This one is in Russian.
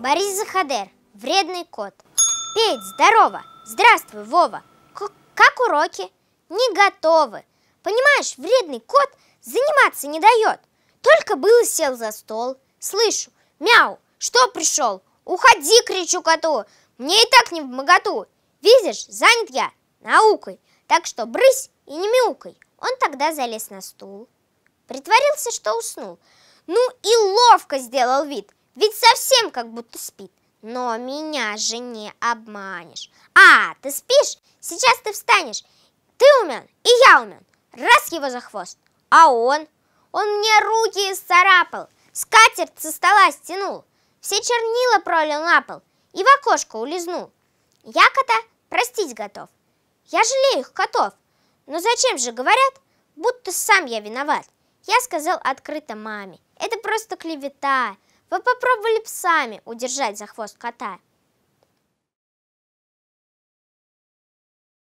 Борис Захадер, вредный кот. Петь, здорово! Здравствуй, Вова! К как уроки? Не готовы. Понимаешь, вредный кот заниматься не дает. Только был и сел за стол. Слышу, мяу, что пришел? Уходи, кричу коту, мне и так не в моготу. Видишь, занят я наукой, так что брысь и не мяукай. Он тогда залез на стул, притворился, что уснул. Ну и ловко сделал вид – ведь совсем как будто спит. Но меня же не обманешь. А, ты спишь? Сейчас ты встанешь. Ты умен, и я умен. Раз его за хвост. А он? Он мне руки исцарапал, скатерть со стола стянул, все чернила пролил на пол и в окошко улизнул. Я кота простить готов. Я жалею их котов. Но зачем же говорят, будто сам я виноват? Я сказал открыто маме. Это просто клевета. Вы попробовали сами удержать за хвост кота?